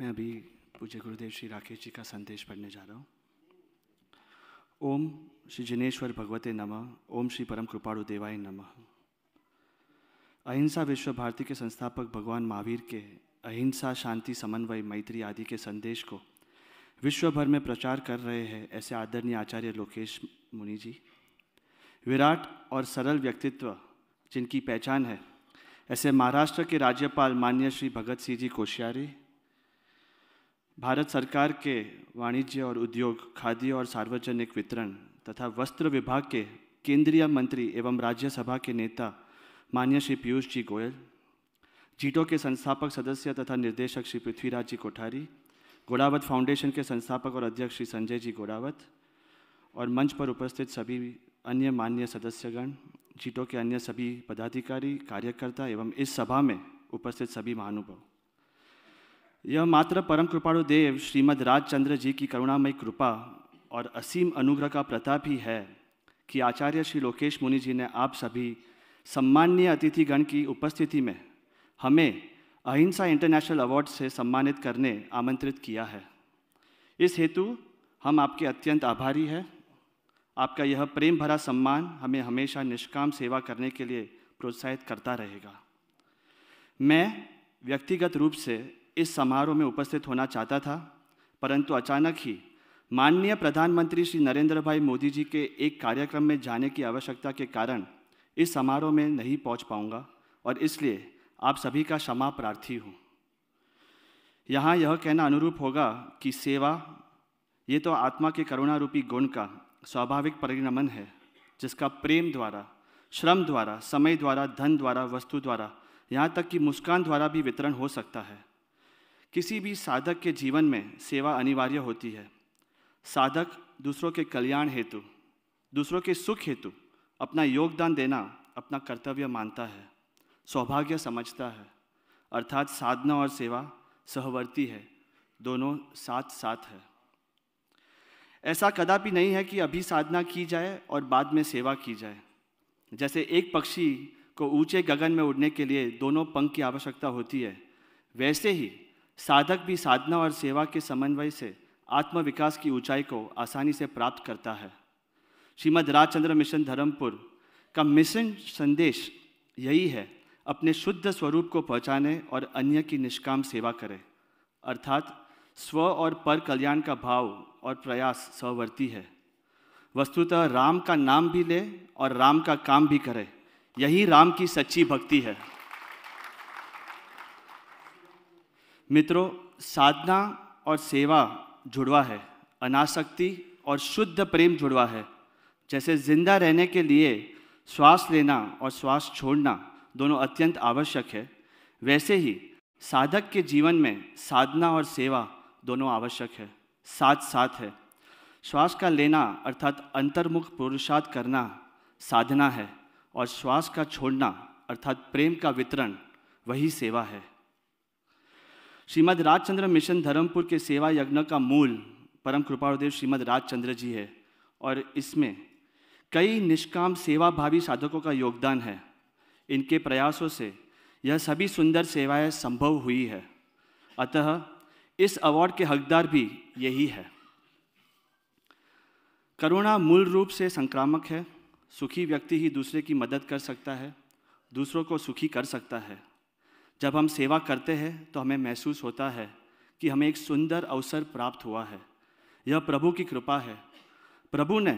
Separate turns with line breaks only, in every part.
मैं अभी पूज्य गुरुदेव श्री राकेश जी का संदेश पढ़ने जा रहा हूँ ओम श्री जिनेश्वर भगवते नमः ओम श्री परम कृपाणु देवाय नमः अहिंसा विश्व भारती के संस्थापक भगवान महावीर के अहिंसा शांति समन्वय मैत्री आदि के संदेश को विश्व भर में प्रचार कर रहे हैं ऐसे आदरणीय आचार्य लोकेश मुनि जी विराट और सरल व्यक्तित्व जिनकी पहचान है ऐसे महाराष्ट्र के राज्यपाल मान्य श्री भगत सिंह जी कोश्यारी भारत सरकार के वाणिज्य और उद्योग खाद्य और सार्वजनिक वितरण तथा वस्त्र विभाग के केंद्रीय मंत्री एवं राज्यसभा के नेता मान्य श्री पीयूष जी गोयल जीटो के संस्थापक सदस्य तथा निर्देशक श्री पृथ्वीराज जी कोठारी गोड़ावत फाउंडेशन के संस्थापक और अध्यक्ष श्री संजय जी गोड़ावत और मंच पर उपस्थित सभी अन्य मान्य सदस्यगण जीटो के अन्य सभी पदाधिकारी कार्यकर्ता एवं इस सभा में उपस्थित सभी महानुभाव यह मात्र परम कृपाणु देव श्रीमद राजचंद्र जी की करुणामय कृपा और असीम अनुग्रह का प्रताप ही है कि आचार्य श्री लोकेश मुनि जी ने आप सभी सम्मान्य अतिथिगण की उपस्थिति में हमें अहिंसा इंटरनेशनल अवार्ड से सम्मानित करने आमंत्रित किया है इस हेतु हम आपके अत्यंत आभारी हैं आपका यह प्रेम भरा सम्मान हमें हमेशा निष्काम सेवा करने के लिए प्रोत्साहित करता रहेगा मैं व्यक्तिगत रूप से इस समारोह में उपस्थित होना चाहता था परंतु अचानक ही माननीय प्रधानमंत्री श्री नरेंद्र भाई मोदी जी के एक कार्यक्रम में जाने की आवश्यकता के कारण इस समारोह में नहीं पहुंच पाऊंगा और इसलिए आप सभी का क्षमा प्रार्थी हूँ यहाँ यह कहना अनुरूप होगा कि सेवा ये तो आत्मा के करुणा रूपी गुण का स्वाभाविक परिणमन है जिसका प्रेम द्वारा श्रम द्वारा समय द्वारा धन द्वारा वस्तु द्वारा यहाँ तक कि मुस्कान द्वारा भी वितरण हो सकता है किसी भी साधक के जीवन में सेवा अनिवार्य होती है साधक दूसरों के कल्याण हेतु दूसरों के सुख हेतु अपना योगदान देना अपना कर्तव्य मानता है सौभाग्य समझता है अर्थात साधना और सेवा सहवर्ती है दोनों साथ साथ है ऐसा कदापि नहीं है कि अभी साधना की जाए और बाद में सेवा की जाए जैसे एक पक्षी को ऊंचे गगन में उड़ने के लिए दोनों पंख की आवश्यकता होती है वैसे ही साधक भी साधना और सेवा के समन्वय से आत्मविकास की ऊंचाई को आसानी से प्राप्त करता है श्रीमद राजचंद्र मिशन धर्मपुर का मिशन संदेश यही है अपने शुद्ध स्वरूप को पहचाने और अन्य की निष्काम सेवा करें अर्थात स्व और पर कल्याण का भाव और प्रयास सवर्ती है वस्तुतः राम का नाम भी ले और राम का काम भी करे यही राम की सच्ची भक्ति है मित्रों साधना और सेवा जुड़वा है अनासक्ति और शुद्ध प्रेम जुड़वा है जैसे जिंदा रहने के लिए श्वास लेना और श्वास छोड़ना दोनों अत्यंत आवश्यक है वैसे ही साधक के जीवन में साधना और सेवा दोनों आवश्यक है साथ साथ है श्वास का लेना अर्थात अंतर्मुख पुरुषार्थ करना साधना है और श्वास का छोड़ना अर्थात प्रेम का वितरण वही सेवा है श्रीमद राजचंद्र मिशन धर्मपुर के सेवा यज्ञ का मूल परम कृपादेव श्रीमद राजचंद्र जी है और इसमें कई निष्काम सेवाभावी साधकों का योगदान है इनके प्रयासों से यह सभी सुंदर सेवाएं संभव हुई है अतः इस अवार्ड के हकदार भी यही है करुणा मूल रूप से संक्रामक है सुखी व्यक्ति ही दूसरे की मदद कर सकता है दूसरों को सुखी कर सकता है जब हम सेवा करते हैं तो हमें महसूस होता है कि हमें एक सुंदर अवसर प्राप्त हुआ है यह प्रभु की कृपा है प्रभु ने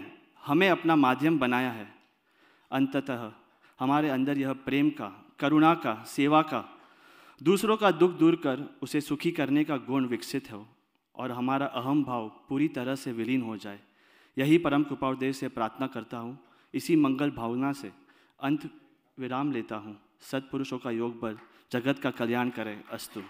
हमें अपना माध्यम बनाया है अंततः हमारे अंदर यह प्रेम का करुणा का सेवा का दूसरों का दुख दूर कर उसे सुखी करने का गुण विकसित हो और हमारा अहम भाव पूरी तरह से विलीन हो जाए यही परम कृपा देव से प्रार्थना करता हूँ इसी मंगल भावना से अंत विराम लेता हूँ सत्पुरुषों का योग बल जगत का कल्याण करें अस्तु